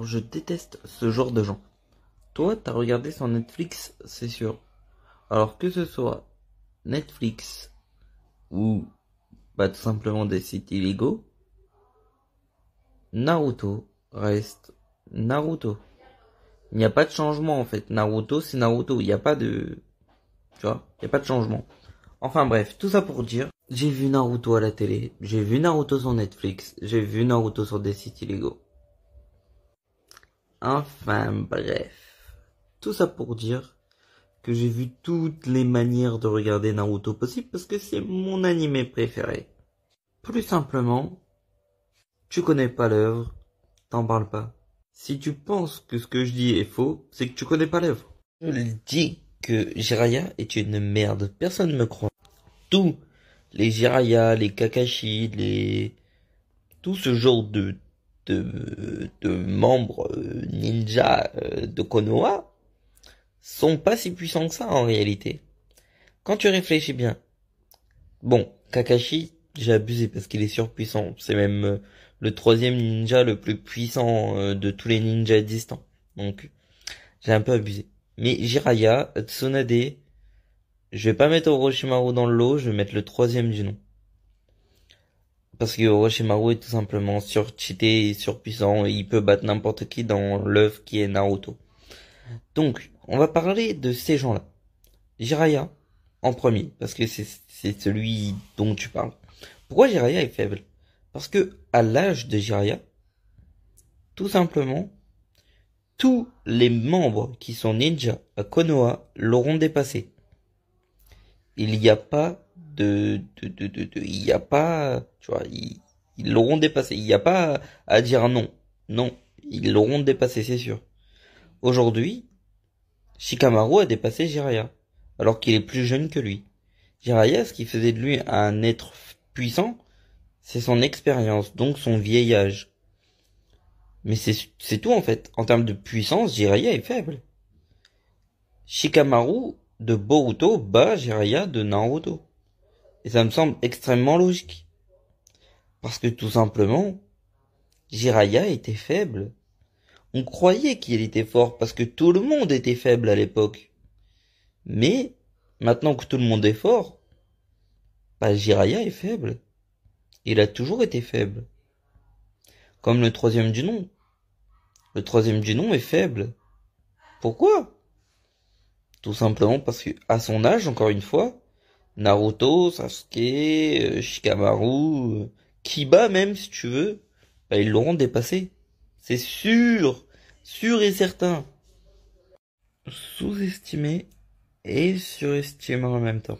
Oh, je déteste ce genre de gens. Toi, t'as regardé sur Netflix, c'est sûr. Alors que ce soit Netflix ou bah, tout simplement des sites illégaux, Naruto reste Naruto. Il n'y a pas de changement en fait. Naruto, c'est Naruto. Il n'y a pas de... Tu vois Il n'y a pas de changement. Enfin bref, tout ça pour dire, j'ai vu Naruto à la télé, j'ai vu Naruto sur Netflix, j'ai vu Naruto sur des sites illégaux. Enfin bref. Tout ça pour dire que j'ai vu toutes les manières de regarder Naruto possible parce que c'est mon animé préféré. Plus simplement, tu connais pas l'œuvre, t'en parles pas. Si tu penses que ce que je dis est faux, c'est que tu connais pas l'œuvre. Je dis que Jiraya est une merde, personne ne me croit. Tous les Jiraya, les Kakashi, les... tout ce genre de de, membres euh, ninja euh, de Konoha sont pas si puissants que ça en réalité. Quand tu réfléchis bien, bon, Kakashi, j'ai abusé parce qu'il est surpuissant. C'est même euh, le troisième ninja le plus puissant de tous les ninjas existants. Donc, j'ai un peu abusé. Mais Jiraya, Tsunade, je vais pas mettre Orochimaru dans le lot, je vais mettre le troisième du nom. Parce que Orochimaru est tout simplement surcheaté et surpuissant et il peut battre n'importe qui dans l'œuvre qui est Naruto. Donc, on va parler de ces gens-là. Jiraiya, en premier, parce que c'est celui dont tu parles. Pourquoi Jiraiya est faible Parce que, à l'âge de Jiraiya, tout simplement, tous les membres qui sont ninja à Konoha l'auront dépassé. Il n'y a pas de, il n'y a pas, tu vois, ils, l'auront dépassé. Il n'y a pas à dire non. Non. Ils l'auront dépassé, c'est sûr. Aujourd'hui, Shikamaru a dépassé Jiraya. Alors qu'il est plus jeune que lui. Jiraya, ce qui faisait de lui un être puissant, c'est son expérience, donc son vieillage. Mais c'est tout en fait. En termes de puissance, Jiraya est faible. Shikamaru de Boruto bat Jiraya de Naruto. Et ça me semble extrêmement logique. Parce que tout simplement, Jiraya était faible. On croyait qu'il était fort parce que tout le monde était faible à l'époque. Mais, maintenant que tout le monde est fort, bah Jiraya est faible. Il a toujours été faible. Comme le troisième du nom. Le troisième du nom est faible. Pourquoi Tout simplement parce que, à son âge, encore une fois, Naruto, Sasuke, euh, Shikamaru, euh, Kiba même si tu veux, bah, ils l'auront dépassé. C'est sûr, sûr et certain. Sous-estimé et surestimé en même temps.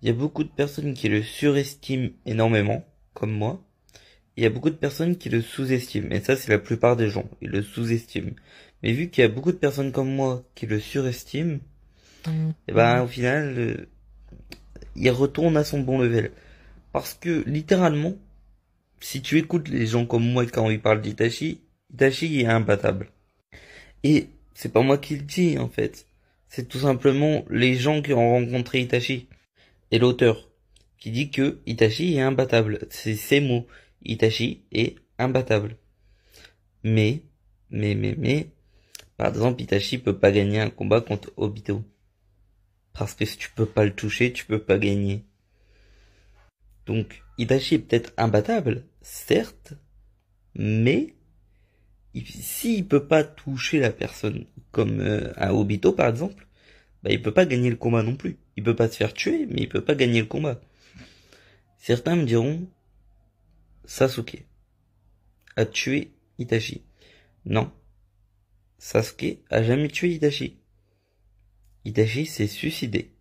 Il y a beaucoup de personnes qui le surestiment énormément, comme moi. Il y a beaucoup de personnes qui le sous-estiment. Et ça, c'est la plupart des gens. Ils le sous-estiment. Mais vu qu'il y a beaucoup de personnes comme moi qui le surestiment, mm. eh ben, au final, euh, il retourne à son bon level. Parce que, littéralement, si tu écoutes les gens comme moi quand ils parlent d'Itachi, Itachi est imbattable. Et c'est pas moi qui le dis, en fait. C'est tout simplement les gens qui ont rencontré Itachi. Et l'auteur, qui dit que Itachi est imbattable. C'est ses mots. Itachi est imbattable. Mais, mais, mais, mais, par exemple, Itachi peut pas gagner un combat contre Obito. Parce que si tu peux pas le toucher, tu peux pas gagner. Donc, Itachi est peut-être imbattable, certes, mais s'il peut pas toucher la personne, comme euh, à Obito par exemple, bah, il peut pas gagner le combat non plus. Il peut pas se faire tuer, mais il peut pas gagner le combat. Certains me diront, Sasuke a tué Itachi. Non. Sasuke a jamais tué Itachi. Itachi s'est suicidé.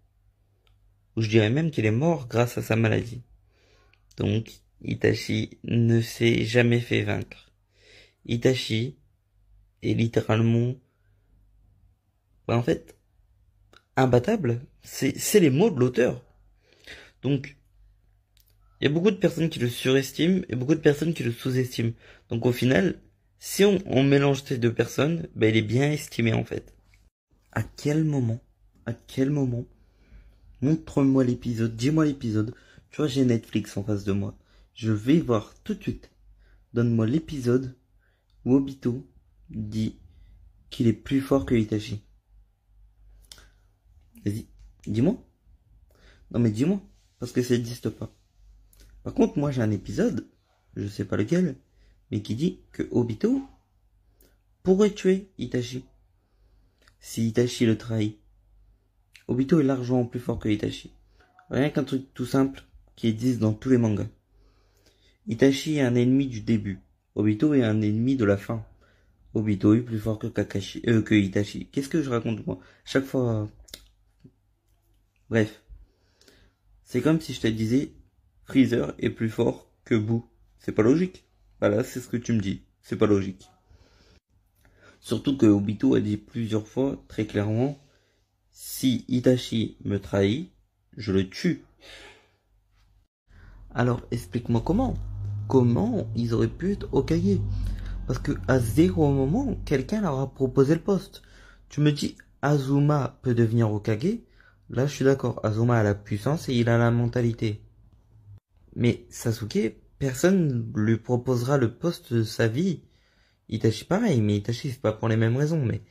Ou je dirais même qu'il est mort grâce à sa maladie. Donc, Itachi ne s'est jamais fait vaincre. Itachi est littéralement, bah, en fait, imbattable. C'est les mots de l'auteur. Donc, il y a beaucoup de personnes qui le surestiment et beaucoup de personnes qui le sous-estiment. Donc au final, si on, on mélange ces deux personnes, ben il est bien estimé en fait. À quel moment à quel moment Montre-moi l'épisode, dis-moi l'épisode. Tu vois, j'ai Netflix en face de moi. Je vais voir tout de suite. Donne-moi l'épisode où Obito dit qu'il est plus fort que Itachi. Vas-y, dis-moi. Non mais dis-moi, parce que ça n'existe pas. Par contre, moi j'ai un épisode, je sais pas lequel, mais qui dit que Obito pourrait tuer Itachi. Si Itachi le trahit. Obito est largement plus fort que Itachi. Rien qu'un truc tout simple qui existe dans tous les mangas. Itachi est un ennemi du début. Obito est un ennemi de la fin. Obito est plus fort que Kakashi, euh, que Itachi. Qu'est-ce que je raconte moi Chaque fois. Euh, bref. C'est comme si je te disais Freezer est plus fort que Bou. C'est pas logique. Voilà, bah c'est ce que tu me dis. C'est pas logique. Surtout que Obito a dit plusieurs fois, très clairement, si Itachi me trahit, je le tue. Alors explique-moi comment. Comment ils auraient pu être cahier Parce que à zéro moment, quelqu'un leur a proposé le poste. Tu me dis Azuma peut devenir Okage. Là, je suis d'accord. Azuma a la puissance et il a la mentalité. Mais Sasuke, personne lui proposera le poste de sa vie. Itachi pareil, mais Itachi c'est pas pour les mêmes raisons. Mais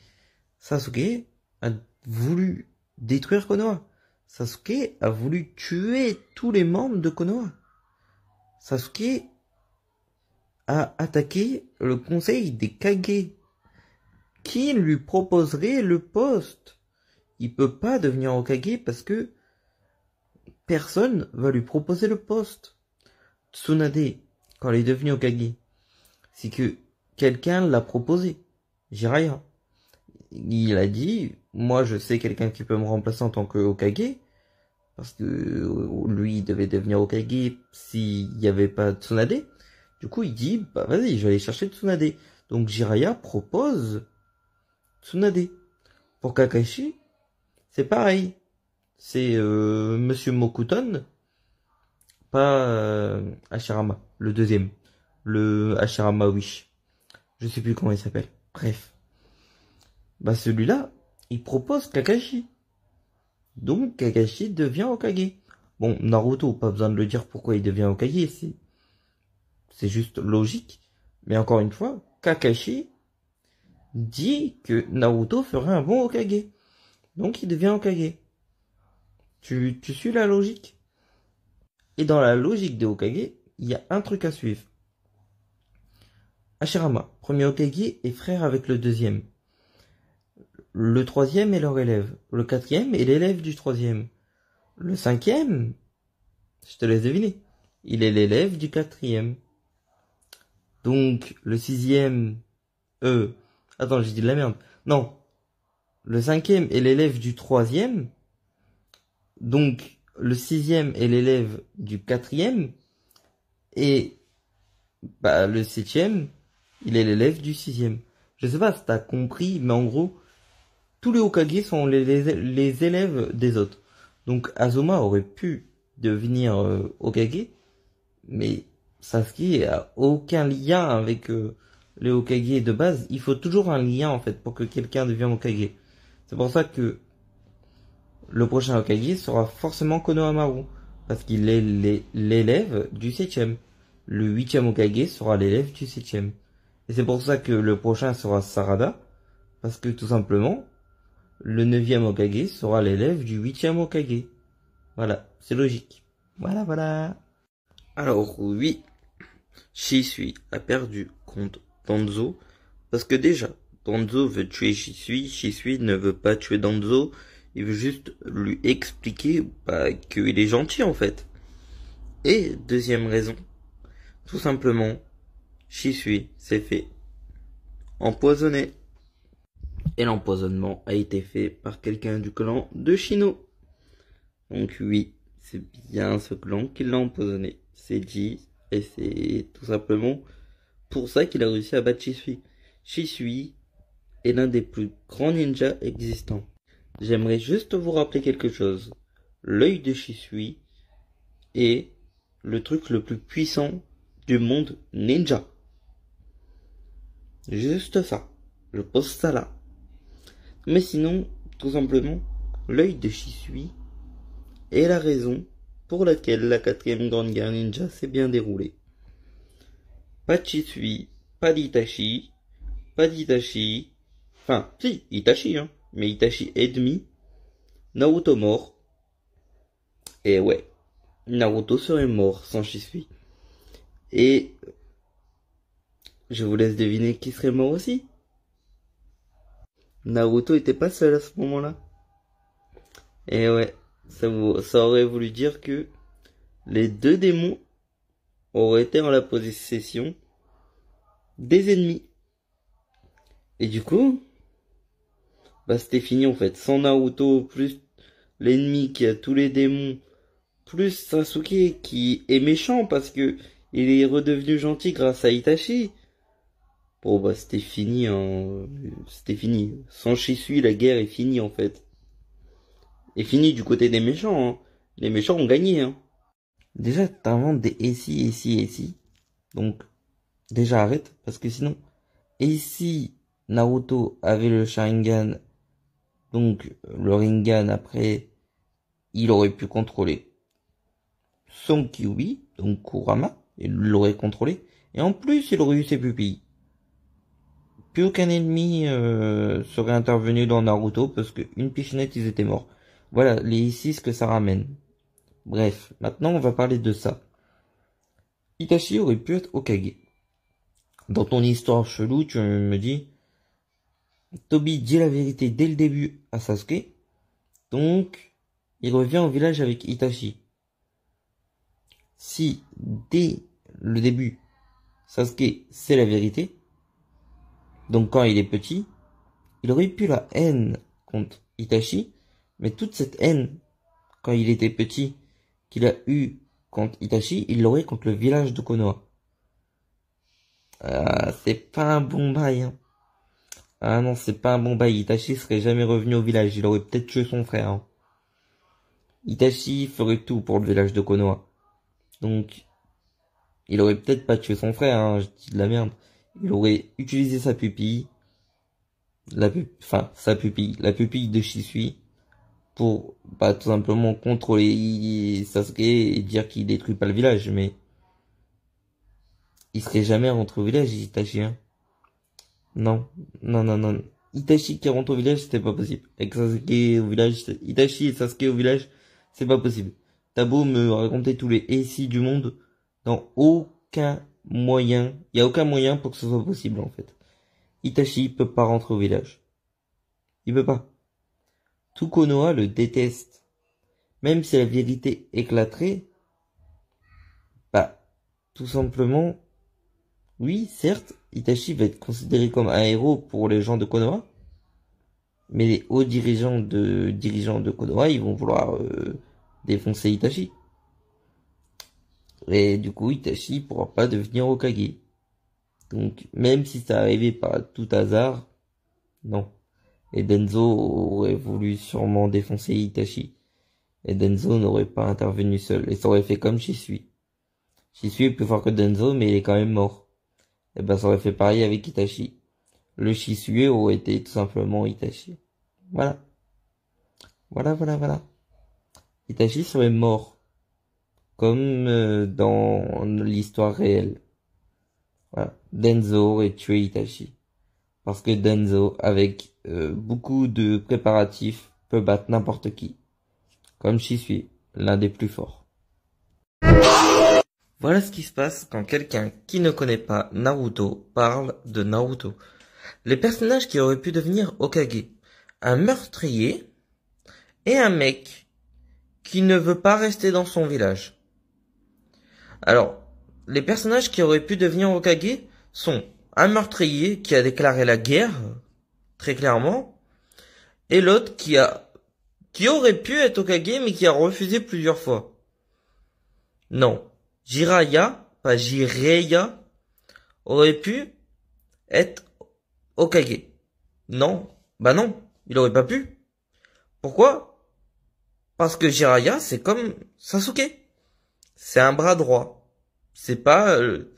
Sasuke a voulu détruire Konoha. Sasuke a voulu tuer tous les membres de Konoha. Sasuke a attaqué le conseil des Kage. Qui lui proposerait le poste Il peut pas devenir Okage parce que personne va lui proposer le poste. Tsunade, quand il est devenu Okage, c'est que quelqu'un l'a proposé. Jiraiya. Il a dit, moi je sais quelqu'un qui peut me remplacer en tant que Okage parce que euh, lui il devait devenir Okage s'il n'y avait pas Tsunade. Du coup, il dit bah vas-y, je vais aller chercher Tsunade. Donc Jiraya propose Tsunade. Pour Kakashi, c'est pareil. C'est euh, monsieur Mokuton pas euh, le deuxième, le Ashirama Wish. Je sais plus comment il s'appelle. Bref. Bah celui-là, il propose Kakashi. Donc Kakashi devient Okage. Bon, Naruto, pas besoin de le dire pourquoi il devient Okage, c'est, c'est juste logique. Mais encore une fois, Kakashi dit que Naruto ferait un bon Okage. Donc il devient Okage. Tu, tu suis la logique Et dans la logique des Okage, il y a un truc à suivre. Hashirama, premier Okage, est frère avec le deuxième. Le troisième est leur élève. Le quatrième est l'élève du troisième. Le cinquième, je te laisse deviner, il est l'élève du quatrième. Donc, le sixième, euh, attends, j'ai dit de la merde. Non. Le cinquième est l'élève du troisième. Donc, le sixième est l'élève du quatrième. Et, bah, le septième, il est l'élève du sixième. Je sais pas si t'as compris, mais en gros, tous les Hokage sont les, élèves des autres. Donc Azuma aurait pu devenir euh, mais Sasuke a aucun lien avec euh, les Hokage de base. Il faut toujours un lien en fait pour que quelqu'un devienne Hokage. C'est pour ça que le prochain Hokage sera forcément Konohamaru, parce qu'il est l'élève du septième. Le huitième Hokage sera l'élève du septième. Et c'est pour ça que le prochain sera Sarada, parce que tout simplement, le neuvième Okage sera l'élève du huitième e Okage. Voilà, c'est logique. Voilà, voilà. Alors oui, Shisui a perdu contre Danzo parce que déjà, Danzo veut tuer Shisui, Shisui ne veut pas tuer Danzo, il veut juste lui expliquer bah, qu'il est gentil en fait. Et deuxième raison, tout simplement, Shisui s'est fait empoisonner et l'empoisonnement a été fait par quelqu'un du clan de Shino. Donc oui, c'est bien ce clan qui l'a empoisonné. C'est dit, et c'est tout simplement pour ça qu'il a réussi à battre Shisui. Shisui est l'un des plus grands ninjas existants. J'aimerais juste vous rappeler quelque chose. L'œil de Shisui est le truc le plus puissant du monde ninja. Juste ça. Je pose ça là. Mais sinon, tout simplement, l'œil de Shisui est la raison pour laquelle la quatrième grande guerre ninja s'est bien déroulée. Pas de Shisui, pas d'Itachi, pas d'Itachi, enfin, si, Itachi, hein, mais Itachi et demi, Naruto mort, et ouais, Naruto serait mort sans Shisui. Et je vous laisse deviner qui serait mort aussi. Naruto était pas seul à ce moment-là. Et ouais, ça, aurait voulu dire que les deux démons auraient été en la possession des ennemis. Et du coup, bah c'était fini en fait. Sans Naruto, plus l'ennemi qui a tous les démons, plus Sasuke qui est méchant parce que il est redevenu gentil grâce à Itachi oh bah c'était fini, hein. c'était fini. Sans Shisui, la guerre est finie en fait. Et finie du côté des méchants. Hein. Les méchants ont gagné. Hein. Déjà, t'inventes des et si, et Donc, déjà arrête, parce que sinon, et si Naruto avait le Sharingan, donc le Ringan après, il aurait pu contrôler son Kyubi, donc Kurama, il l'aurait contrôlé, et en plus il aurait eu ses pupilles plus aucun ennemi euh, serait intervenu dans Naruto parce une pichenette ils étaient morts. Voilà les ici ce que ça ramène. Bref, maintenant on va parler de ça. Itachi aurait pu être Okage. Dans ton histoire chelou, tu me dis Tobi dit la vérité dès le début à Sasuke. Donc, il revient au village avec Itachi. Si dès le début, Sasuke c'est la vérité, donc quand il est petit, il aurait pu la haine contre Itachi, mais toute cette haine, quand il était petit, qu'il a eu contre Itachi, il l'aurait contre le village de Konoha. Ah, c'est pas un bon bail. Hein. Ah non, c'est pas un bon bail. Itachi serait jamais revenu au village. Il aurait peut-être tué son frère. Hein. Itachi ferait tout pour le village de Konoha. Donc, il aurait peut-être pas tué son frère. Hein. Je dis de la merde il aurait utilisé sa pupille, la enfin sa pupille, la pupille de Shisui pour pas bah, tout simplement contrôler Sasuke et dire qu'il détruit pas le village, mais il serait jamais rentré au village Itachi. Hein. Non, non, non, non. Itachi qui rentre au village, c'était pas possible. Avec Sasuke au village, Itachi et Sasuke au village, c'est pas possible. Tabo me racontait tous les essais du monde, dans aucun moyen, il n'y a aucun moyen pour que ce soit possible en fait. Itachi peut pas rentrer au village. Il peut pas. Tout Konoha le déteste. Même si la vérité éclaterait, bah, tout simplement, oui, certes, Itachi va être considéré comme un héros pour les gens de Konoha, mais les hauts dirigeants de dirigeants de Konoha, ils vont vouloir euh, défoncer Itachi. Et du coup, Itachi pourra pas devenir Okage. Donc, même si ça arrivait par tout hasard, non. Et Denzo aurait voulu sûrement défoncer Itachi. Et Denzo n'aurait pas intervenu seul. Et ça aurait fait comme Shisui. Shisui est plus fort que Denzo, mais il est quand même mort. Et eh ben, ça aurait fait pareil avec Itachi. Le Shisui aurait été tout simplement Itachi. Voilà. Voilà, voilà, voilà. Itachi serait mort comme euh, dans l'histoire réelle. Voilà. Denzo aurait tué Itachi. Parce que Denzo, avec euh, beaucoup de préparatifs, peut battre n'importe qui. Comme Shisui, l'un des plus forts. Voilà ce qui se passe quand quelqu'un qui ne connaît pas Naruto parle de Naruto. Les personnages qui auraient pu devenir Okage. Un meurtrier et un mec qui ne veut pas rester dans son village. Alors, les personnages qui auraient pu devenir Okage sont un meurtrier qui a déclaré la guerre, très clairement, et l'autre qui a, qui aurait pu être Okage mais qui a refusé plusieurs fois. Non. Jiraya, pas Jireya, aurait pu être Okage. Non. Bah non. Il aurait pas pu. Pourquoi? Parce que Jiraya, c'est comme Sasuke. C'est un bras droit. C'est pas euh,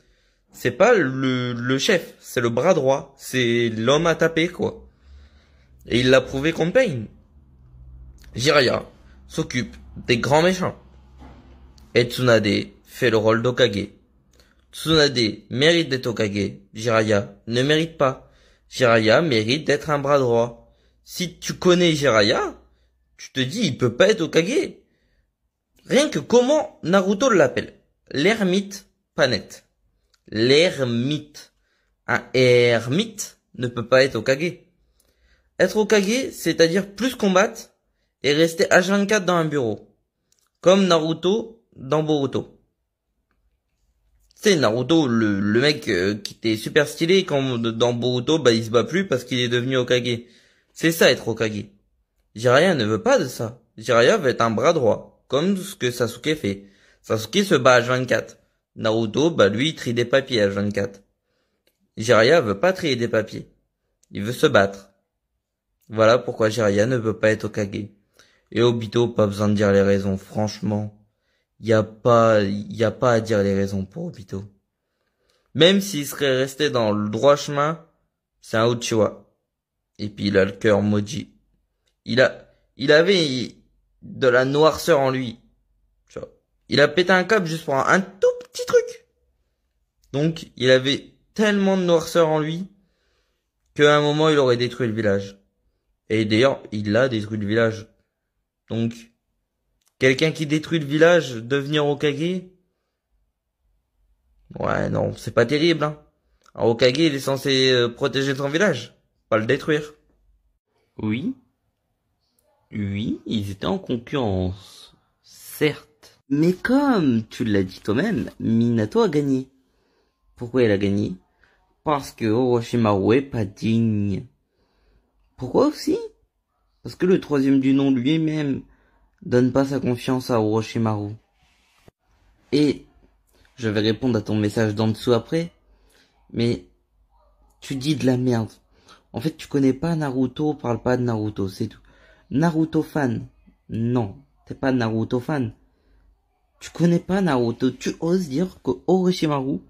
c'est pas le, le chef, c'est le bras droit, c'est l'homme à taper quoi. Et il l'a prouvé qu'on paye. Jiraya s'occupe des grands méchants. Et Tsunade fait le rôle d'Okage. Tsunade mérite d'être Okage. Jiraya ne mérite pas. Jiraya mérite d'être un bras droit. Si tu connais Jiraya, tu te dis il peut pas être Okage. Rien que comment Naruto l'appelle. L'ermite L'ermite. Un ermite ne peut pas être Okage. Être Okage, c'est-à-dire plus combattre et rester H24 dans un bureau. Comme Naruto dans Boruto. C'est Naruto, le, mec euh, qui était super stylé, quand dans Boruto, bah il se bat plus parce qu'il est devenu Okage. C'est ça être Okage. Jiraiya ne veut pas de ça. Jiraiya veut être un bras droit, comme ce que Sasuke fait. Sasuke se bat à 24. Naruto, bah lui, il trie des papiers à 24. Jiraiya veut pas trier des papiers. Il veut se battre. Voilà pourquoi Jiraiya ne veut pas être Okage. Et Obito, pas besoin de dire les raisons, franchement. Y a pas, y a pas à dire les raisons pour Obito. Même s'il serait resté dans le droit chemin, c'est un Uchiwa. Et puis il a le cœur maudit. Il a, il avait de la noirceur en lui. Il a pété un câble juste pour un tout petit truc. Donc, il avait tellement de noirceur en lui qu'à un moment, il aurait détruit le village. Et d'ailleurs, il l'a détruit le village. Donc, quelqu'un qui détruit le village, devenir Okage Ouais, non, c'est pas terrible. Hein. Okage, il est censé euh, protéger son village, pas le détruire. Oui. Oui, ils étaient en concurrence, certes. Mais comme tu l'as dit toi-même, Minato a gagné. Pourquoi elle a gagné Parce que Orochimaru est pas digne. Pourquoi aussi Parce que le troisième du nom lui-même donne pas sa confiance à Orochimaru. Et je vais répondre à ton message d'en dessous après, mais tu dis de la merde. En fait, tu connais pas Naruto, parle pas de Naruto, c'est tout. Naruto fan. Non, t'es pas Naruto fan. Tu connais pas Naruto, tu oses dire que Orochimaru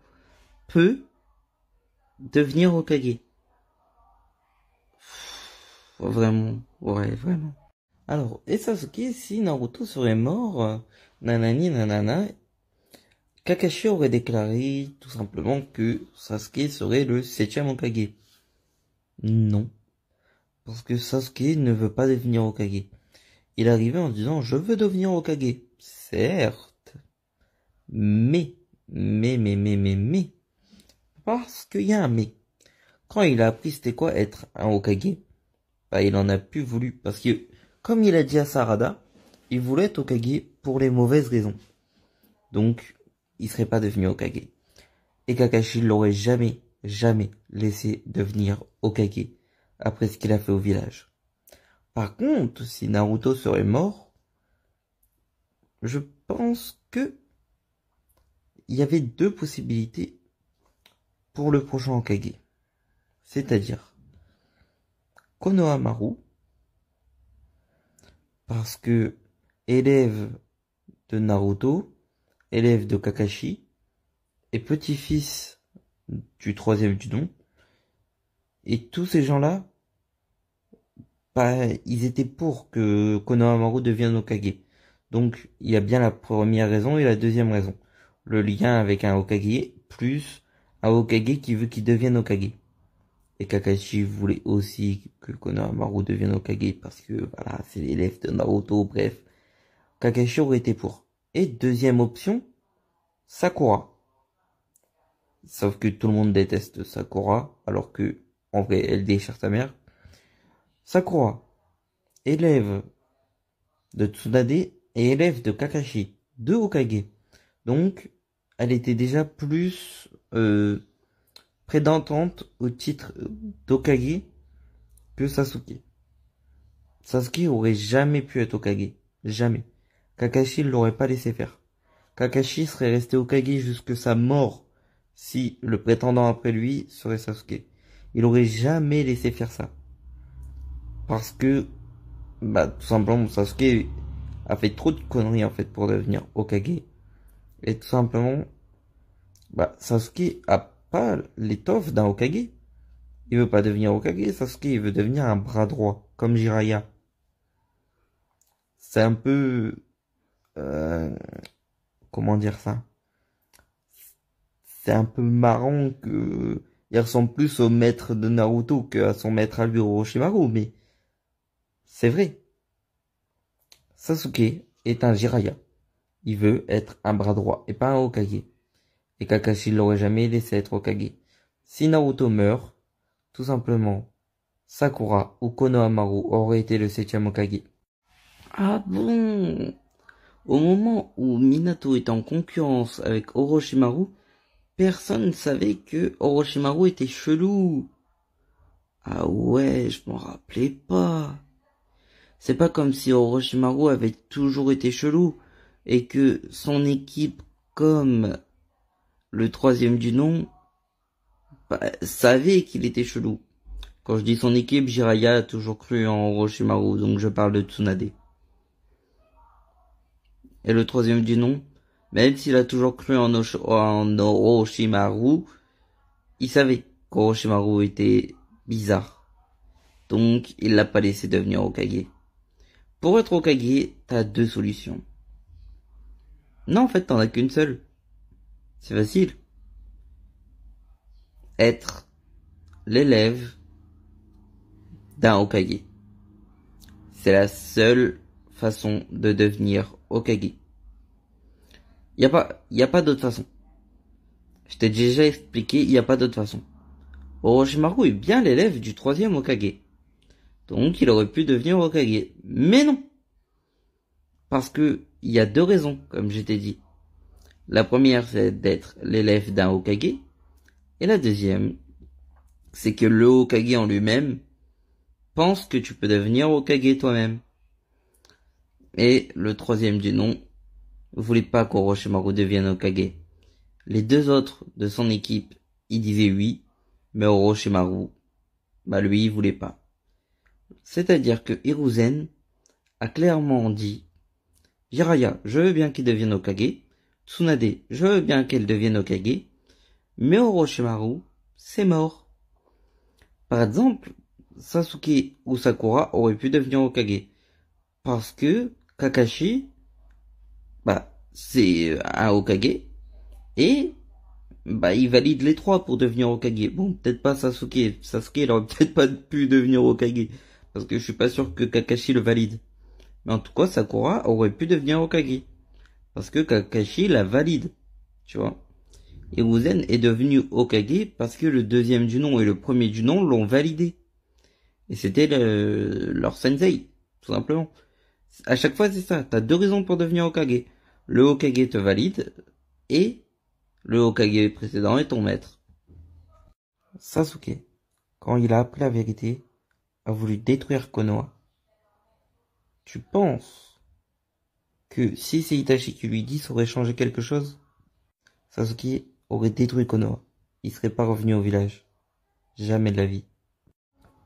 peut devenir Hokage. Vraiment, ouais, vraiment. Alors, et Sasuke, si Naruto serait mort, euh, nanani nanana, Kakashi aurait déclaré tout simplement que Sasuke serait le septième Okage. Non. Parce que Sasuke ne veut pas devenir Okage. Il arrivait en disant je veux devenir Okage. Certes, mais, mais, mais, mais, mais, mais, parce qu'il y a un mais. Quand il a appris c'était quoi être un Okage bah, il en a plus voulu parce que, comme il a dit à Sarada, il voulait être Okage pour les mauvaises raisons. Donc, il serait pas devenu Okage Et Kakashi l'aurait jamais, jamais laissé devenir Okage après ce qu'il a fait au village. Par contre, si Naruto serait mort, je pense que il y avait deux possibilités pour le prochain Okage. C'est-à-dire Konohamaru, parce que élève de Naruto, élève de Kakashi, et petit-fils du troisième du don et tous ces gens-là, bah, ils étaient pour que Konohamaru devienne Okage. Donc il y a bien la première raison et la deuxième raison le lien avec un Okage, plus un Okage qui veut qu'il devienne Hokage. Et Kakashi voulait aussi que Konohamaru devienne Hokage parce que voilà, c'est l'élève de Naruto, bref. Kakashi aurait été pour. Et deuxième option, Sakura. Sauf que tout le monde déteste Sakura, alors que, en vrai, elle déchire sa mère. Sakura, élève de Tsunade et élève de Kakashi, de Okage. Donc, elle était déjà plus euh, prédentante au titre d'Okage que Sasuke. Sasuke aurait jamais pu être Okage. Jamais. Kakashi ne l'aurait pas laissé faire. Kakashi serait resté Okage jusque sa mort si le prétendant après lui serait Sasuke. Il aurait jamais laissé faire ça. Parce que, bah, tout simplement, Sasuke a fait trop de conneries, en fait, pour devenir Okage. Et tout simplement, bah, Sasuke a pas l'étoffe d'un Okage. Il veut pas devenir Okage, Sasuke, veut devenir un bras droit, comme Jiraya. C'est un peu, euh, comment dire ça? C'est un peu marrant que, il ressemble plus au maître de Naruto à son maître à lui, mais c'est vrai. Sasuke est un Jiraya. Il veut être un bras droit et pas un Hokage. Et Kakashi l'aurait jamais laissé être Hokage. Si Naruto meurt, tout simplement, Sakura ou Konohamaru aurait été le septième Hokage. Ah bon Au moment où Minato est en concurrence avec Orochimaru, personne ne savait que Orochimaru était chelou. Ah ouais, je m'en rappelais pas. C'est pas comme si Orochimaru avait toujours été chelou et que son équipe, comme le troisième du nom, bah, savait qu'il était chelou. Quand je dis son équipe, Jiraya a toujours cru en Orochimaru, donc je parle de Tsunade. Et le troisième du nom, même s'il a toujours cru en, Orochimaru, il savait qu'Orochimaru était bizarre. Donc, il l'a pas laissé devenir Okage. Pour être Okage, t'as deux solutions. Non, en fait, t'en as qu'une seule. C'est facile. Être l'élève d'un Okage. C'est la seule façon de devenir Okage. Il a pas, y a pas d'autre façon. Je t'ai déjà expliqué, il n'y a pas d'autre façon. Orochimaru est bien l'élève du troisième Okage. Donc il aurait pu devenir Okage. Mais non Parce que il y a deux raisons, comme je t'ai dit. La première, c'est d'être l'élève d'un Hokage. Et la deuxième, c'est que le Hokage en lui-même pense que tu peux devenir Hokage toi-même. Et le troisième du nom voulait pas qu'Orochimaru devienne Hokage. Les deux autres de son équipe, ils disaient oui, mais Orochimaru, bah lui, il voulait pas. C'est-à-dire que Hiruzen a clairement dit Jiraya, je veux bien qu'il devienne Okage. Tsunade, je veux bien qu'elle devienne Okage. Mais Orochimaru, c'est mort. Par exemple, Sasuke ou Sakura auraient pu devenir Okage. Parce que Kakashi, bah, c'est euh, un Okage. Et, bah, il valide les trois pour devenir Okage. Bon, peut-être pas Sasuke. Sasuke, il aurait peut-être pas pu devenir Okage. Parce que je suis pas sûr que Kakashi le valide. Mais en tout cas, Sakura aurait pu devenir Okage. Parce que Kakashi la valide. Tu vois. Et est devenu Okage parce que le deuxième du nom et le premier du nom l'ont validé. Et c'était le, leur sensei, tout simplement. À chaque fois, c'est ça. T'as deux raisons pour devenir Okage. Le Okage te valide et le Okage précédent est ton maître. Sasuke, quand il a appris la vérité, a voulu détruire Konoha tu penses que si c'est Itachi qui lui dit, ça aurait changé quelque chose Sasuke aurait détruit Konoha. Il serait pas revenu au village. Jamais de la vie.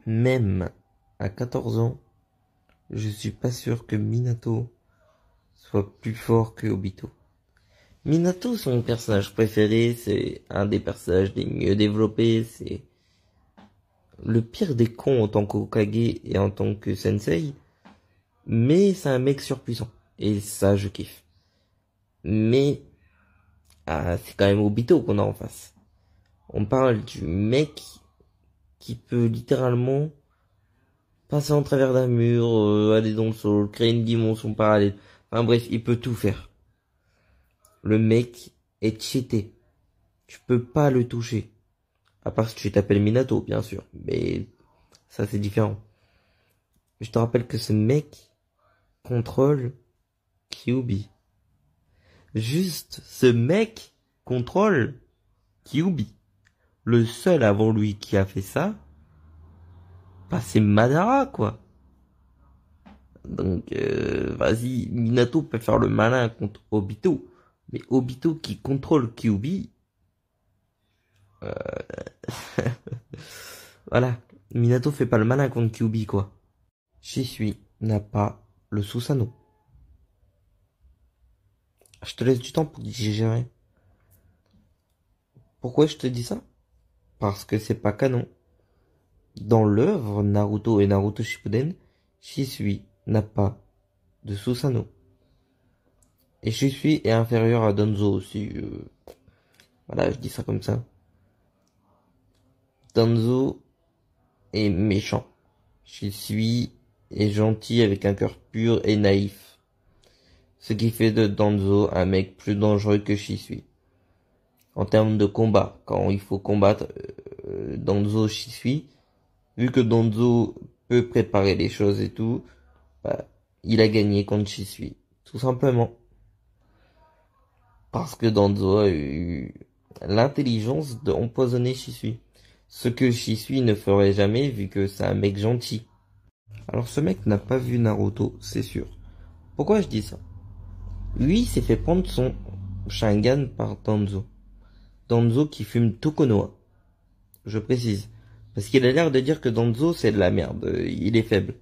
Même à 14 ans, je suis pas sûr que Minato soit plus fort que Obito. Minato, son personnage préféré, c'est un des personnages les mieux développés, c'est le pire des cons en tant qu'Okage et en tant que sensei, mais c'est un mec surpuissant. Et ça, je kiffe. Mais, ah, c'est quand même Obito qu'on a en face. On parle du mec qui peut littéralement passer en travers d'un mur, euh, aller dans le sol, créer une dimension parallèle. Enfin bref, il peut tout faire. Le mec est cheaté. Tu peux pas le toucher. À part si tu t'appelles Minato, bien sûr. Mais ça, c'est différent. Je te rappelle que ce mec, contrôle Kyubi. Juste, ce mec contrôle Kyubi, Le seul avant lui qui a fait ça, bah c'est Madara quoi. Donc euh, vas-y, Minato peut faire le malin contre Obito, mais Obito qui contrôle Kyubi. euh... voilà, Minato fait pas le malin contre Kyubi quoi. J'y suis n'a pas le Sousano. Je te laisse du temps pour digérer. Pourquoi je te dis ça Parce que c'est pas canon. Dans l'œuvre Naruto et Naruto Shippuden, Shisui n'a pas de Susanoo. Et Shisui est inférieur à Danzo aussi. Euh, voilà, je dis ça comme ça. Danzo est méchant. Shisui et gentil avec un cœur pur et naïf. Ce qui fait de Danzo un mec plus dangereux que Shisui. En termes de combat, quand il faut combattre euh, Danzo Danzo Shisui, vu que Danzo peut préparer les choses et tout, bah, il a gagné contre Shisui. Tout simplement. Parce que Danzo a eu l'intelligence d'empoisonner Shisui. Ce que Shisui ne ferait jamais vu que c'est un mec gentil. Alors ce mec n'a pas vu Naruto, c'est sûr. Pourquoi je dis ça Lui s'est fait prendre son shangan par Danzo. Danzo qui fume Tukonoa. Je précise. Parce qu'il a l'air de dire que Danzo c'est de la merde, il est faible.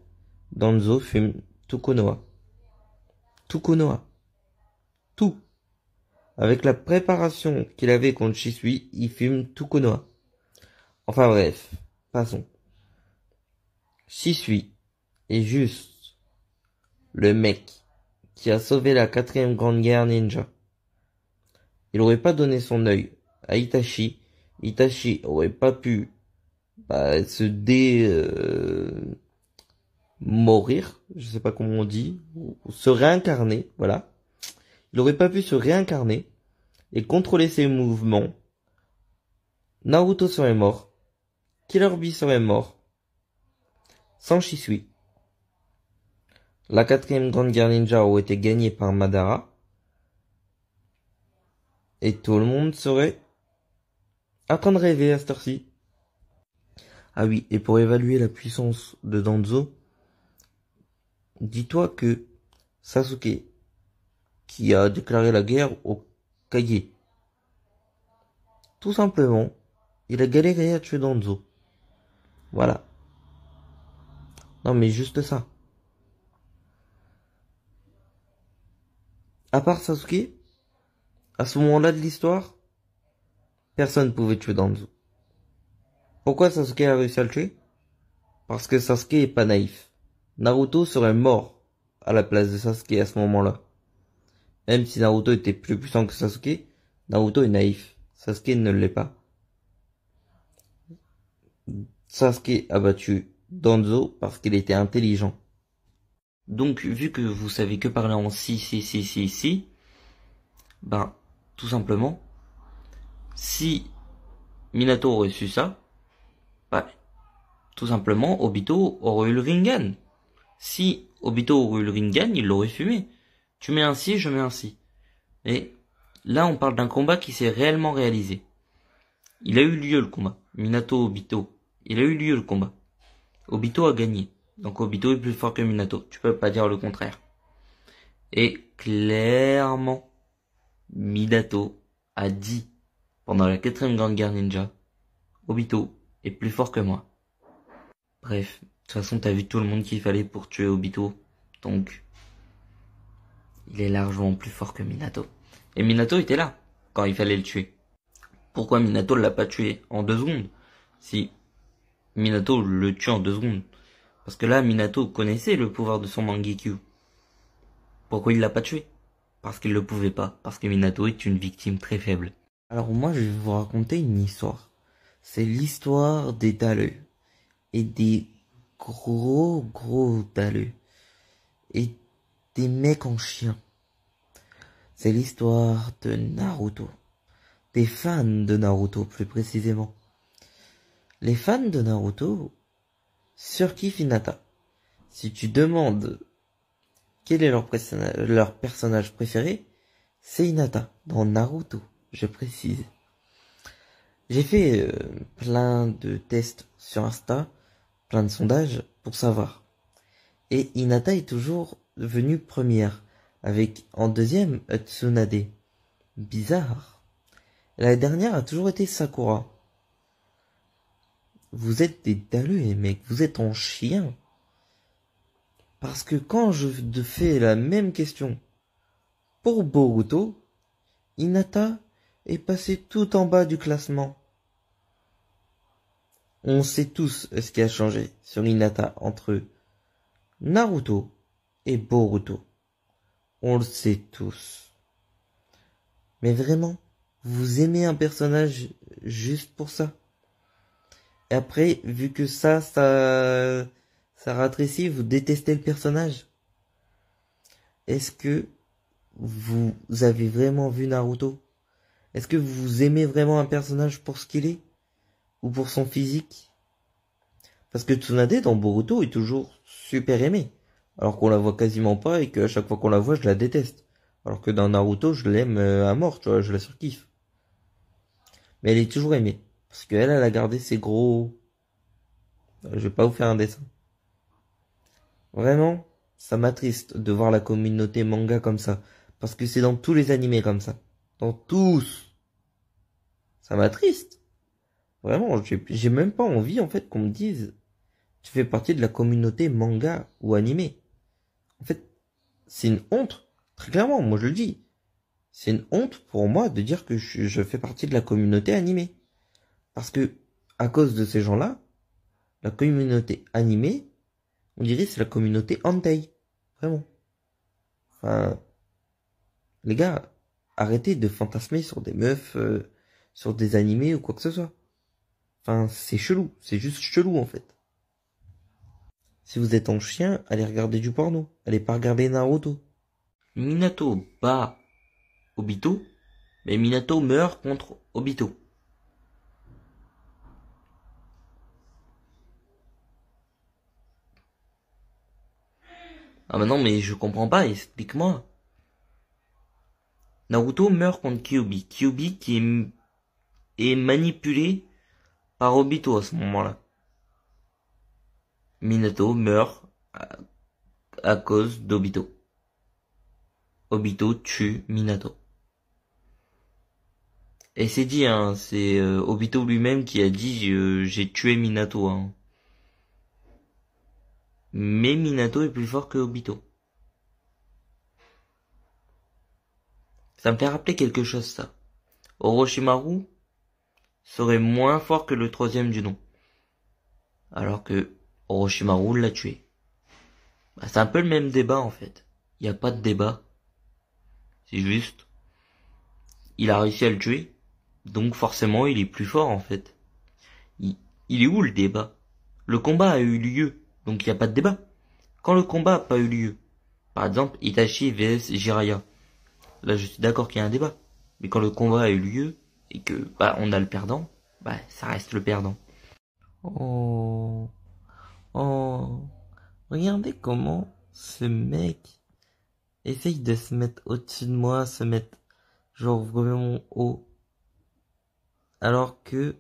Danzo fume Tukonoa. Tokonoa. Tout. Avec la préparation qu'il avait contre Shisui, il fume Tukonoa. Enfin bref, passons. Shisui, et juste le mec qui a sauvé la quatrième grande guerre ninja. Il aurait pas donné son œil à Itachi. Itachi aurait pas pu bah, se dé euh, mourir, je sais pas comment on dit, ou se réincarner, voilà. Il aurait pas pu se réincarner et contrôler ses mouvements. Naruto serait mort. Killer Bee serait mort. Sans Shisui. La quatrième grande guerre ninja aurait été gagnée par Madara. Et tout le monde serait en train de rêver à cette heure-ci. Ah oui, et pour évaluer la puissance de Danzo, dis-toi que Sasuke, qui a déclaré la guerre au Kage, tout simplement, il a galéré à tuer Danzo. Voilà. Non mais juste ça. À part Sasuke, à ce moment-là de l'histoire, personne ne pouvait tuer Danzo. Pourquoi Sasuke a réussi à le tuer Parce que Sasuke est pas naïf. Naruto serait mort à la place de Sasuke à ce moment-là. Même si Naruto était plus puissant que Sasuke, Naruto est naïf. Sasuke ne l'est pas. Sasuke a battu Danzo parce qu'il était intelligent. Donc, vu que vous savez que parler en si, si, si, si, si, ben, tout simplement, si Minato aurait su ça, ben, tout simplement, Obito aurait eu le Ringan. Si Obito aurait eu le Ringan, il l'aurait fumé. Tu mets un si, je mets un si. Et là, on parle d'un combat qui s'est réellement réalisé. Il a eu lieu le combat. Minato Obito. Il a eu lieu le combat. Obito a gagné. Donc Obito est plus fort que Minato. Tu peux pas dire le contraire. Et clairement, Minato a dit pendant la quatrième grande guerre ninja, Obito est plus fort que moi. Bref, de toute façon t'as vu tout le monde qu'il fallait pour tuer Obito, donc il est largement plus fort que Minato. Et Minato était là quand il fallait le tuer. Pourquoi Minato l'a pas tué en deux secondes Si Minato le tue en deux secondes, parce que là, Minato connaissait le pouvoir de son Mangekyou. Pourquoi il l'a pas tué Parce qu'il le pouvait pas, parce que Minato est une victime très faible. Alors moi, je vais vous raconter une histoire. C'est l'histoire des talus. Et des gros, gros talus. Et des mecs en chien. C'est l'histoire de Naruto. Des fans de Naruto, plus précisément. Les fans de Naruto sur Surki Inata. Si tu demandes quel est leur, personnage préféré, c'est Hinata, dans Naruto, je précise. J'ai fait euh, plein de tests sur Insta, plein de sondages pour savoir. Et Hinata est toujours venue première, avec en deuxième Tsunade. Bizarre. La dernière a toujours été Sakura. Vous êtes des dalleux, les eh, mecs. Vous êtes en chien. Parce que quand je fais la même question pour Boruto, Inata est passé tout en bas du classement. On sait tous ce qui a changé sur Inata entre Naruto et Boruto. On le sait tous. Mais vraiment, vous aimez un personnage juste pour ça et après, vu que ça, ça, ça vous détestez le personnage. Est-ce que vous avez vraiment vu Naruto Est-ce que vous aimez vraiment un personnage pour ce qu'il est Ou pour son physique Parce que Tsunade dans Boruto est toujours super aimé. Alors qu'on la voit quasiment pas et qu'à chaque fois qu'on la voit, je la déteste. Alors que dans Naruto, je l'aime euh, à mort, tu vois, je la surkiffe. Mais elle est toujours aimée. Parce qu'elle, elle a gardé ses gros... Euh, je vais pas vous faire un dessin. Vraiment, ça m'attriste de voir la communauté manga comme ça. Parce que c'est dans tous les animés comme ça. Dans tous. Ça m'attriste. Vraiment, j'ai même pas envie en fait qu'on me dise tu fais partie de la communauté manga ou animé. En fait, c'est une honte. Très clairement, moi je le dis. C'est une honte pour moi de dire que je, je fais partie de la communauté animée. Parce que, à cause de ces gens-là, la communauté animée, on dirait c'est la communauté hentai. Vraiment. Enfin, les gars, arrêtez de fantasmer sur des meufs, euh, sur des animés ou quoi que ce soit. Enfin, c'est chelou. C'est juste chelou, en fait. Si vous êtes en chien, allez regarder du porno. Allez pas regarder Naruto. Minato bat Obito, mais Minato meurt contre Obito. Ah mais non, mais je comprends pas, explique-moi. Naruto meurt contre Kyubi. Kyubi qui est, manipulé par Obito à ce moment-là. Minato meurt à, cause d'Obito. Obito tue Minato. Et c'est dit, hein, c'est euh, Obito lui-même qui a dit euh, j'ai tué Minato. Hein. Mais Minato est plus fort que Obito. Ça me fait rappeler quelque chose, ça. Orochimaru serait moins fort que le troisième du nom. Alors que Orochimaru l'a tué. Bah, c'est un peu le même débat, en fait. Il n'y a pas de débat. C'est juste. Il a réussi à le tuer. Donc forcément, il est plus fort, en fait. il est où le débat Le combat a eu lieu donc il n'y a pas de débat. Quand le combat n'a pas eu lieu, par exemple Itachi vs Jiraya, là je suis d'accord qu'il y a un débat, mais quand le combat a eu lieu et que bah on a le perdant, bah ça reste le perdant. Oh, oh, regardez comment ce mec essaye de se mettre au-dessus de moi, se mettre genre vraiment haut, alors que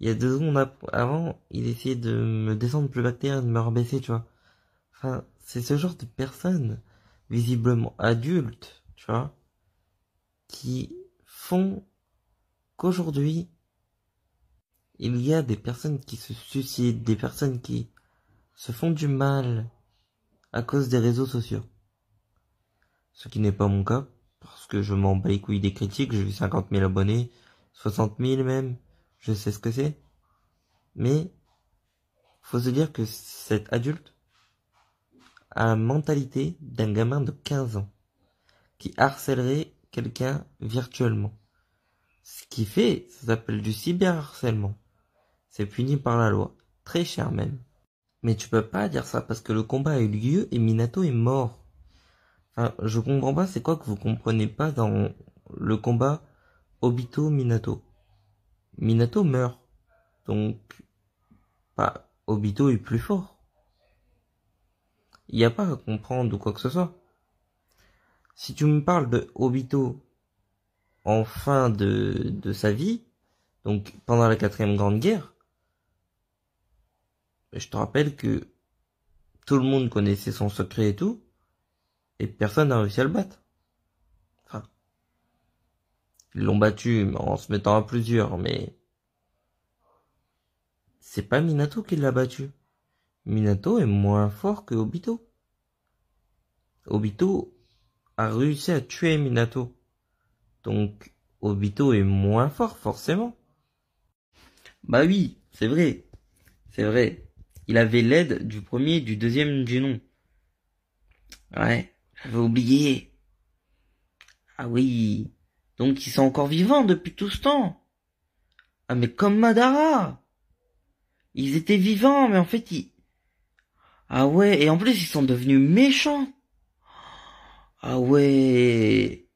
il y a deux secondes avant, il essayait de me descendre plus bas terre de me rabaisser, tu vois. Enfin, c'est ce genre de personnes, visiblement adultes, tu vois, qui font qu'aujourd'hui, il y a des personnes qui se suicident, des personnes qui se font du mal à cause des réseaux sociaux. Ce qui n'est pas mon cas, parce que je m'en bats les couilles des critiques, j'ai vu 50 000 abonnés, 60 000 même je sais ce que c'est, mais faut se dire que cet adulte a la mentalité d'un gamin de 15 ans qui harcèlerait quelqu'un virtuellement. Ce qui fait, ça s'appelle du cyberharcèlement. C'est puni par la loi, très cher même. Mais tu peux pas dire ça parce que le combat a eu lieu et Minato est mort. Enfin, je comprends pas c'est quoi que vous comprenez pas dans le combat Obito-Minato. Minato meurt, donc Obito est plus fort. Il n'y a pas à comprendre ou quoi que ce soit. Si tu me parles de Obito en fin de, de sa vie, donc pendant la quatrième grande guerre, je te rappelle que tout le monde connaissait son secret et tout, et personne n'a réussi à le battre. Ils l'ont battu en se mettant à plusieurs, mais... C'est pas Minato qui l'a battu. Minato est moins fort que Obito. Obito a réussi à tuer Minato. Donc, Obito est moins fort, forcément. Bah oui, c'est vrai. C'est vrai. Il avait l'aide du premier et du deuxième du nom. Ouais, j'avais oublié. Ah oui. Donc ils sont encore vivants depuis tout ce temps. Ah mais comme Madara. Ils étaient vivants, mais en fait ils... Ah ouais, et en plus ils sont devenus méchants. Ah ouais.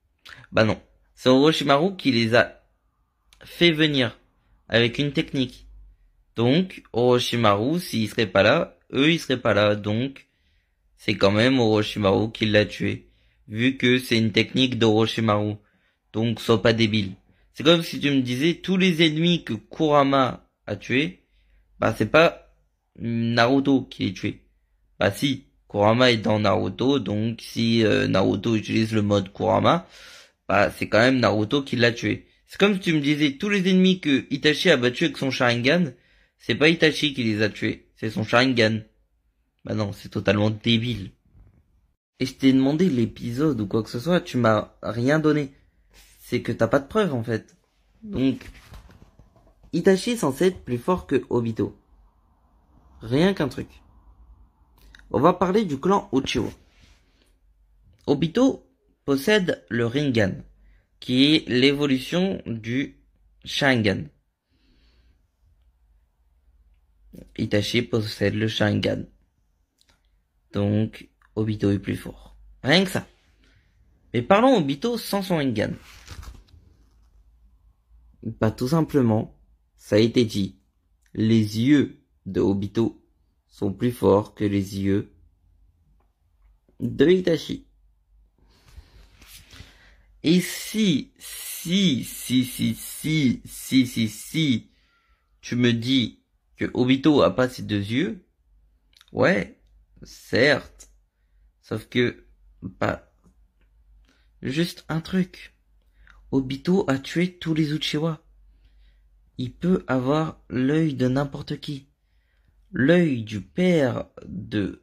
Bah non. C'est Orochimaru qui les a fait venir avec une technique. Donc Orochimaru, s'il serait pas là, eux ils seraient pas là. Donc c'est quand même Orochimaru qui l'a tué. Vu que c'est une technique d'Orochimaru. Donc sois pas débile. C'est comme si tu me disais tous les ennemis que Kurama a tués, bah c'est pas Naruto qui les tué. Bah si, Kurama est dans Naruto, donc si euh, Naruto utilise le mode Kurama, bah c'est quand même Naruto qui l'a tué. C'est comme si tu me disais tous les ennemis que Itachi a battus avec son Sharingan, c'est pas Itachi qui les a tués, c'est son Sharingan. Bah non, c'est totalement débile. Et je t'ai demandé l'épisode ou quoi que ce soit, tu m'as rien donné c'est que t'as pas de preuve en fait. Donc, Itachi est censé être plus fort que Obito. Rien qu'un truc. On va parler du clan Uchiwa. Obito possède le Ringan, qui est l'évolution du Sharingan. Itachi possède le Sharingan. Donc, Obito est plus fort. Rien que ça. Mais parlons Obito sans son Ringan. Bah tout simplement, ça a été dit, les yeux de Obito sont plus forts que les yeux de Itachi. Et si, si, si, si, si, si, si, si, tu me dis que Obito a pas ces deux yeux, ouais, certes, sauf que, pas. Bah, juste un truc. Obito a tué tous les Uchiwa. Il peut avoir l'œil de n'importe qui. L'œil du père de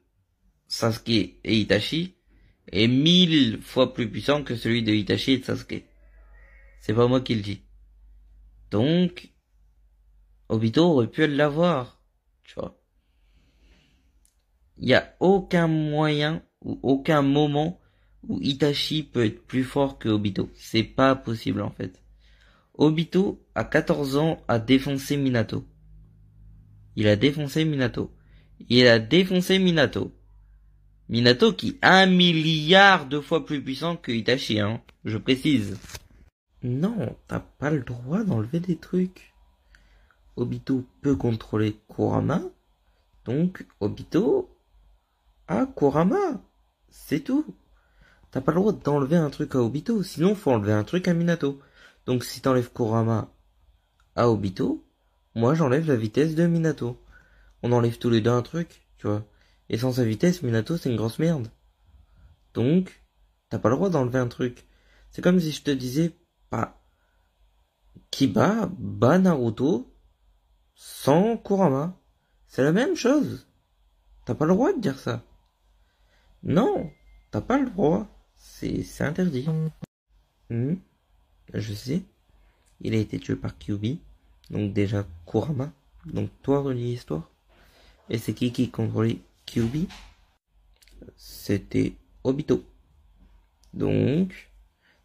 Sasuke et Itachi est mille fois plus puissant que celui de Itachi et de Sasuke. C'est pas moi qui le dis. Donc, Obito aurait pu l'avoir, tu vois. Il n'y a aucun moyen ou aucun moment où Itachi peut être plus fort que Obito. C'est pas possible en fait. Obito, à 14 ans, a défoncé Minato. Il a défoncé Minato. Il a défoncé Minato. Minato qui est un milliard de fois plus puissant que Itachi, hein. Je précise. Non, t'as pas le droit d'enlever des trucs. Obito peut contrôler Kurama. Donc, Obito a Kurama. C'est tout. T'as pas le droit d'enlever un truc à Obito, sinon faut enlever un truc à Minato. Donc si t'enlèves Kurama à Obito, moi j'enlève la vitesse de Minato. On enlève tous les deux un truc, tu vois. Et sans sa vitesse, Minato c'est une grosse merde. Donc, t'as pas le droit d'enlever un truc. C'est comme si je te disais, pas Kiba bat Naruto sans Kurama. C'est la même chose. T'as pas le droit de dire ça. Non, t'as pas le droit. C'est interdit. Hmm. je sais. Il a été tué par Kyubi, donc déjà Kurama, donc toi relis l'histoire. Et c'est qui qui contrôlait Kyubi C'était Obito. Donc,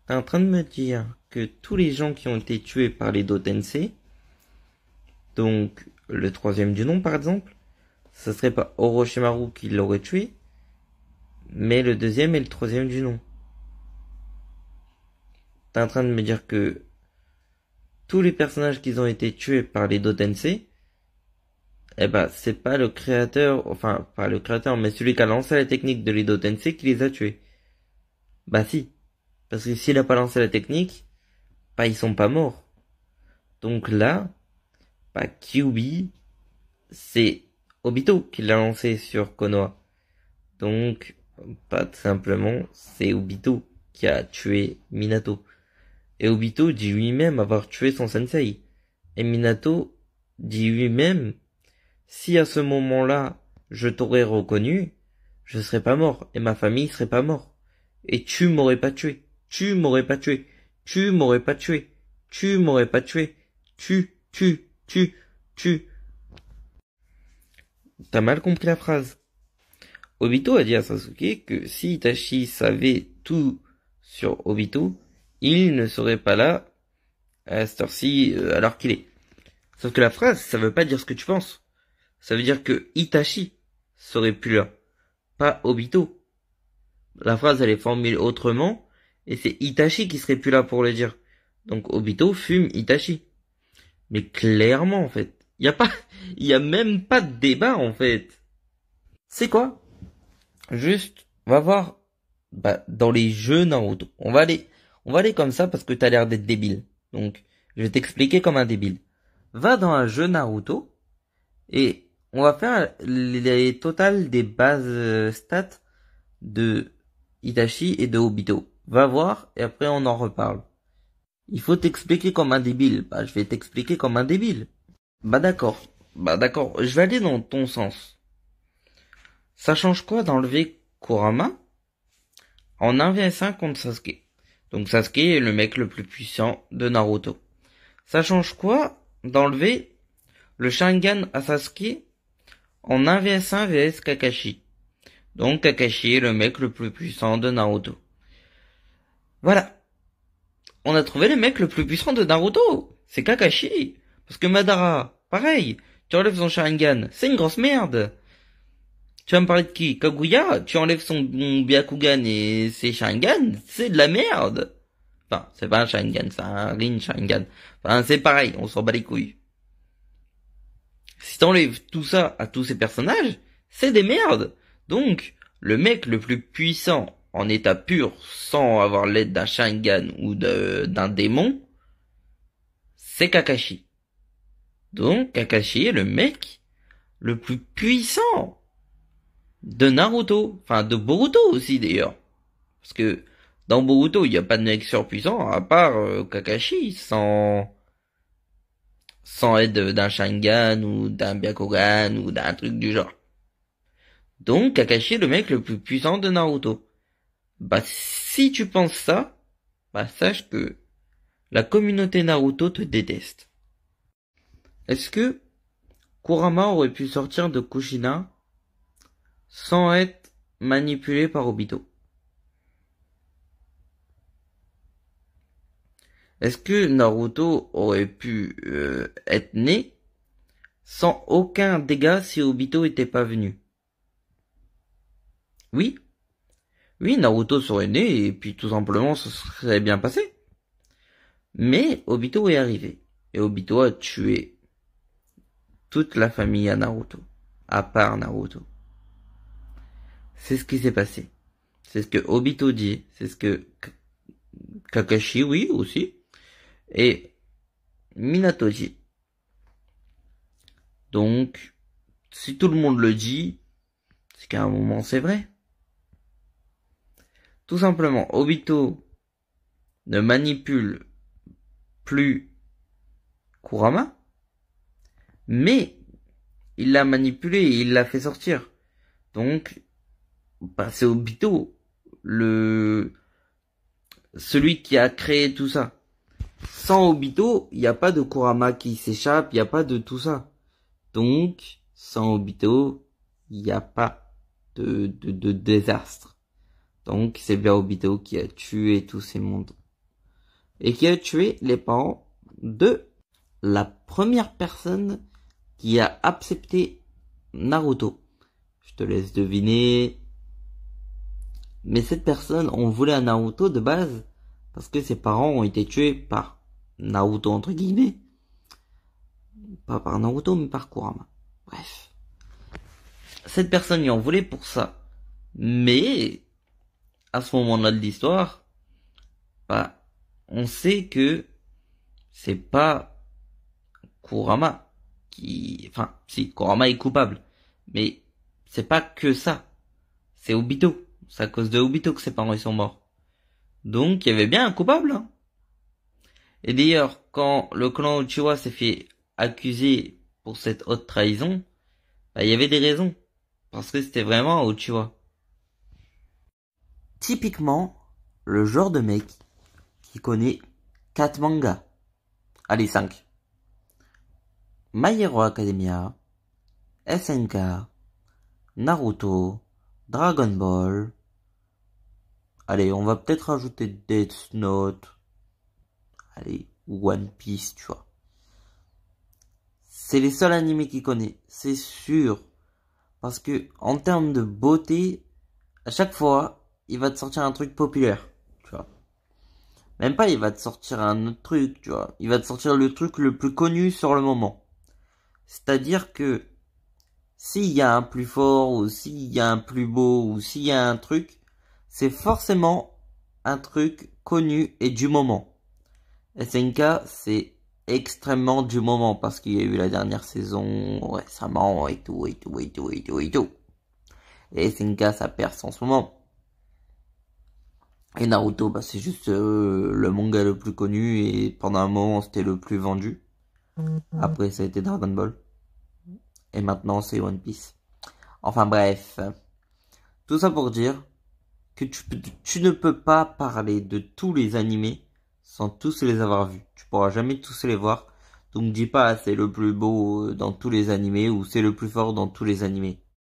t'es en train de me dire que tous les gens qui ont été tués par les Dotensei, donc le troisième du nom par exemple, ce serait pas Orochimaru qui l'aurait tué, mais le deuxième et le troisième du nom. T'es en train de me dire que tous les personnages qui ont été tués par les Dotensei, eh ben, c'est pas le créateur, enfin, pas le créateur, mais celui qui a lancé la technique de l'Ido qui les a tués. Bah si. Parce que s'il a pas lancé la technique, bah ils sont pas morts. Donc là, bah Kyubi, c'est Obito qui l'a lancé sur Konoha. Donc, pas simplement c'est Obito qui a tué Minato. Et Obito dit lui-même avoir tué son sensei. Et Minato dit lui-même, si à ce moment-là je t'aurais reconnu, je serais pas mort et ma famille serait pas mort. Et tu m'aurais pas tué. Tu m'aurais pas tué. Tu m'aurais pas tué. Tu m'aurais pas tué. Tu, tu, tu, tu. T'as mal compris la phrase. Obito a dit à Sasuke que si Itachi savait tout sur Obito, il ne serait pas là à cette heure-ci euh, alors qu'il est. Sauf que la phrase, ça veut pas dire ce que tu penses. Ça veut dire que Itachi serait plus là, pas Obito. La phrase, elle est formulée autrement, et c'est Itachi qui serait plus là pour le dire. Donc Obito fume Itachi. Mais clairement, en fait, il y a pas, il y a même pas de débat, en fait. C'est quoi Juste, va voir bah, dans les jeux Naruto. On va aller, on va aller comme ça parce que t'as l'air d'être débile. Donc, je vais t'expliquer comme un débile. Va dans un jeu Naruto et on va faire les totales des bases euh, stats de Itachi et de Obito. Va voir et après on en reparle. Il faut t'expliquer comme un débile. Bah, je vais t'expliquer comme un débile. Bah d'accord. Bah d'accord. Je vais aller dans ton sens. Ça change quoi d'enlever Kurama en 1v5 contre Sasuke Donc Sasuke est le mec le plus puissant de Naruto. Ça change quoi d'enlever le Sharingan à Sasuke en 1v1 vs Kakashi Donc Kakashi est le mec le plus puissant de Naruto. Voilà. On a trouvé le mec le plus puissant de Naruto. C'est Kakashi. Parce que Madara, pareil, tu enlèves son Sharingan, c'est une grosse merde. Tu vas me parler de qui Kaguya Tu enlèves son, Byakugan et ses Sharingan C'est de la merde Enfin, c'est pas un Sharingan, c'est un Rin Sharingan. Enfin, c'est pareil, on s'en bat les couilles. Si t'enlèves tout ça à tous ces personnages, c'est des merdes Donc, le mec le plus puissant en état pur, sans avoir l'aide d'un Sharingan ou d'un démon, c'est Kakashi. Donc, Kakashi est le mec le plus puissant de Naruto, enfin de Boruto aussi d'ailleurs, parce que dans Boruto il n'y a pas de mec surpuissant à part euh, Kakashi sans sans aide d'un Shangan ou d'un Byakugan ou d'un truc du genre. Donc Kakashi est le mec le plus puissant de Naruto. Bah si tu penses ça, bah sache que la communauté Naruto te déteste. Est-ce que Kurama aurait pu sortir de Kushina sans être manipulé par Obito. Est-ce que Naruto aurait pu euh, être né sans aucun dégât si Obito était pas venu Oui. Oui, Naruto serait né et puis tout simplement ce serait bien passé. Mais Obito est arrivé et Obito a tué toute la famille à Naruto, à part Naruto. C'est ce qui s'est passé. C'est ce que Obito dit, c'est ce que Kakashi, oui, aussi, et Minato dit. Donc, si tout le monde le dit, c'est qu'à un moment c'est vrai. Tout simplement, Obito ne manipule plus Kurama, mais il l'a manipulé et il l'a fait sortir. Donc, bah, c'est Obito, le celui qui a créé tout ça. Sans Obito, il n'y a pas de Kurama qui s'échappe, il n'y a pas de tout ça. Donc, sans Obito, il n'y a pas de, de, de désastre. Donc, c'est bien Obito qui a tué tous ces mondes. Et qui a tué les parents de la première personne qui a accepté Naruto. Je te laisse deviner mais cette personne, on voulait à Naruto de base, parce que ses parents ont été tués par Naruto, entre guillemets. Pas par Naruto, mais par Kurama. Bref. Cette personne y en voulait pour ça. Mais, à ce moment-là de l'histoire, bah, on sait que c'est pas Kurama qui, enfin, si, Kurama est coupable. Mais, c'est pas que ça. C'est Obito. C'est à cause de Obito que ses parents sont morts. Donc il y avait bien un coupable. Hein. Et d'ailleurs, quand le clan Uchiwa s'est fait accuser pour cette haute trahison, bah, il y avait des raisons. Parce que c'était vraiment Uchiwa. Typiquement, le genre de mec qui connaît 4 mangas. Allez, 5. My Hero Academia, SNK, Naruto, Dragon Ball. Allez, on va peut-être ajouter Death Note. Allez, One Piece, tu vois. C'est les seuls animés qu'il connaît, c'est sûr. Parce que, en termes de beauté, à chaque fois, il va te sortir un truc populaire, tu vois. Même pas, il va te sortir un autre truc, tu vois. Il va te sortir le truc le plus connu sur le moment. C'est-à-dire que s'il y a un plus fort ou s'il y a un plus beau ou s'il y a un truc, c'est forcément un truc connu et du moment. SNK, c'est extrêmement du moment parce qu'il y a eu la dernière saison récemment et tout, et tout, et tout, et tout, et tout. Et SNK, ça perce en ce moment. Et Naruto, bah, c'est juste euh, le manga le plus connu et pendant un moment, c'était le plus vendu. Mm-hmm. Après, ça a été Dragon Ball. Et maintenant, c'est One Piece. Enfin bref. Tout ça pour dire que tu, ne peux pas parler de tous les animés sans tous les avoir vus. Tu pourras jamais tous les voir. Donc dis pas c'est le plus beau euh, dans tous les animés ou c'est le plus fort dans tous les animés.